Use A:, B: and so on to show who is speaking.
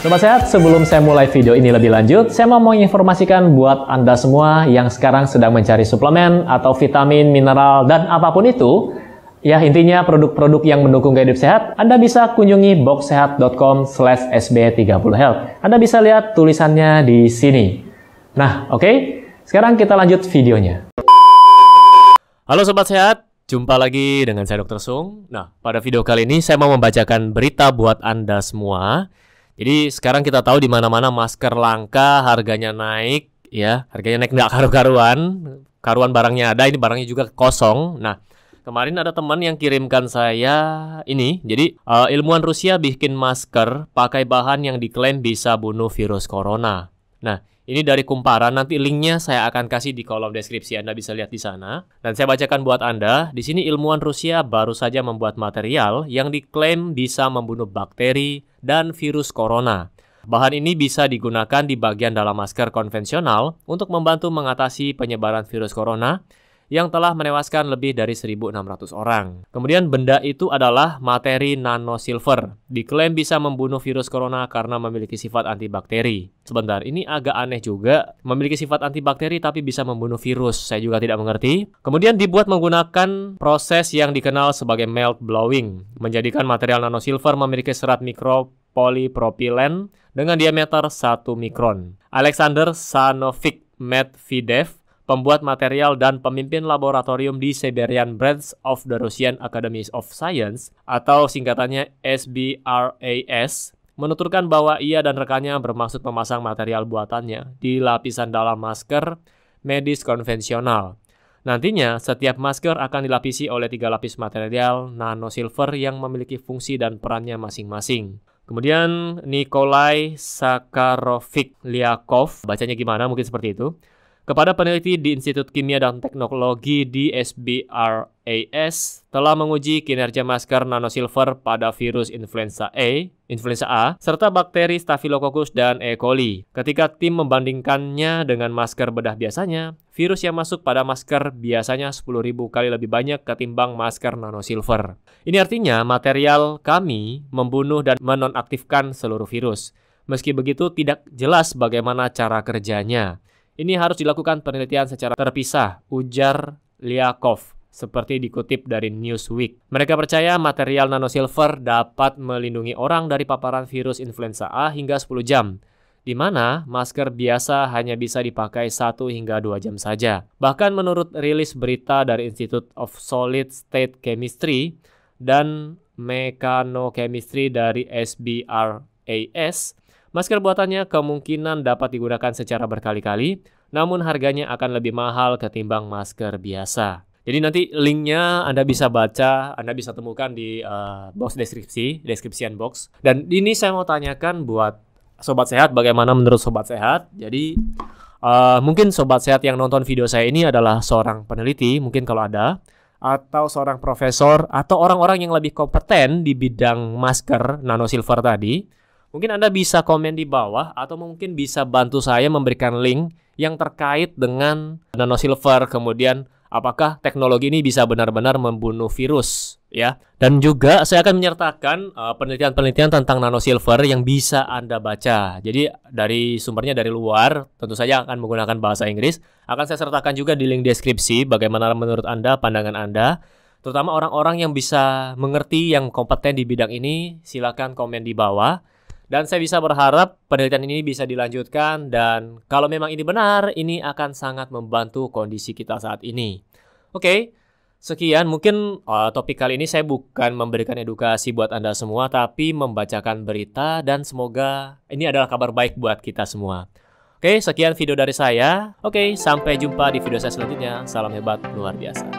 A: Sobat Sehat, sebelum saya mulai video ini lebih lanjut, saya mau menginformasikan buat Anda semua yang sekarang sedang mencari suplemen atau vitamin, mineral, dan apapun itu, ya intinya produk-produk yang mendukung gaya hidup sehat, Anda bisa kunjungi boxsehat.com slash sb30health. Anda bisa lihat tulisannya di sini. Nah, oke, okay? sekarang kita lanjut videonya. Halo Sobat Sehat, Jumpa lagi dengan saya Dr. Sung. Nah, pada video kali ini saya mau membacakan berita buat Anda semua. Jadi sekarang kita tahu di mana-mana masker langka, harganya naik, ya. Harganya naik nggak karu-karuan. Karuan barangnya ada, ini barangnya juga kosong. Nah, kemarin ada teman yang kirimkan saya ini. Jadi uh, ilmuwan Rusia bikin masker pakai bahan yang diklaim bisa bunuh virus corona. Nah, ini dari kumparan. Nanti linknya saya akan kasih di kolom deskripsi. Anda bisa lihat di sana. Dan saya bacakan buat Anda. Di sini ilmuwan Rusia baru saja membuat material yang diklaim bisa membunuh bakteri dan virus corona. Bahan ini bisa digunakan di bagian dalam masker konvensional untuk membantu mengatasi penyebaran virus corona yang telah menewaskan lebih dari 1.600 orang. Kemudian benda itu adalah materi nano silver, Diklaim bisa membunuh virus corona karena memiliki sifat antibakteri. Sebentar, ini agak aneh juga. Memiliki sifat antibakteri tapi bisa membunuh virus. Saya juga tidak mengerti. Kemudian dibuat menggunakan proses yang dikenal sebagai melt blowing. Menjadikan material nano silver memiliki serat mikro polipropilen dengan diameter 1 mikron. Alexander Sanovic Medvedev pembuat material dan pemimpin laboratorium di Siberian Branch of the Russian Academy of Science atau singkatannya SBRAS menuturkan bahwa ia dan rekannya bermaksud memasang material buatannya di lapisan dalam masker medis konvensional. Nantinya, setiap masker akan dilapisi oleh tiga lapis material nano silver yang memiliki fungsi dan perannya masing-masing. Kemudian Nikolai Sakharovich Liakov, bacanya gimana mungkin seperti itu, kepada peneliti di Institut Kimia dan Teknologi di SBRAS telah menguji kinerja masker nanosilver pada virus influenza A, influenza A, serta bakteri Staphylococcus dan E. coli. Ketika tim membandingkannya dengan masker bedah biasanya, virus yang masuk pada masker biasanya 10.000 kali lebih banyak ketimbang masker nanosilver. Ini artinya material kami membunuh dan menonaktifkan seluruh virus. Meski begitu, tidak jelas bagaimana cara kerjanya. Ini harus dilakukan penelitian secara terpisah, ujar Liakov seperti dikutip dari Newsweek. Mereka percaya material nanosilver dapat melindungi orang dari paparan virus influenza A hingga 10 jam, di mana masker biasa hanya bisa dipakai 1 hingga 2 jam saja. Bahkan menurut rilis berita dari Institute of Solid State Chemistry dan Mechanochemistry dari SBRAS, Masker buatannya kemungkinan dapat digunakan secara berkali-kali, namun harganya akan lebih mahal ketimbang masker biasa. Jadi nanti linknya Anda bisa baca, Anda bisa temukan di uh, box deskripsi, description box. Dan ini saya mau tanyakan buat sobat sehat, bagaimana menurut sobat sehat? Jadi uh, mungkin sobat sehat yang nonton video saya ini adalah seorang peneliti, mungkin kalau ada, atau seorang profesor, atau orang-orang yang lebih kompeten di bidang masker nano silver tadi. Mungkin Anda bisa komen di bawah atau mungkin bisa bantu saya memberikan link yang terkait dengan nano silver kemudian apakah teknologi ini bisa benar-benar membunuh virus ya. Dan juga saya akan menyertakan eh, penelitian-penelitian uh, tentang nano tentang yang bisa Anda baca. Jadi dari sumbernya dari luar, tentu saja akan menggunakan bahasa Inggris. Akan saya sertakan juga di link deskripsi bagaimana menurut Anda pandangan Anda terutama orang-orang yang bisa mengerti yang kompeten di bidang ini silakan komen di bawah dan saya bisa berharap penelitian ini bisa dilanjutkan dan kalau memang ini benar, ini akan sangat membantu kondisi kita saat ini. Oke, okay, sekian mungkin uh, topik kali ini saya bukan memberikan edukasi buat Anda semua tapi membacakan berita dan semoga ini adalah kabar baik buat kita semua. Oke, okay, sekian video dari saya. Oke, okay, sampai jumpa di video saya selanjutnya. Salam hebat luar biasa.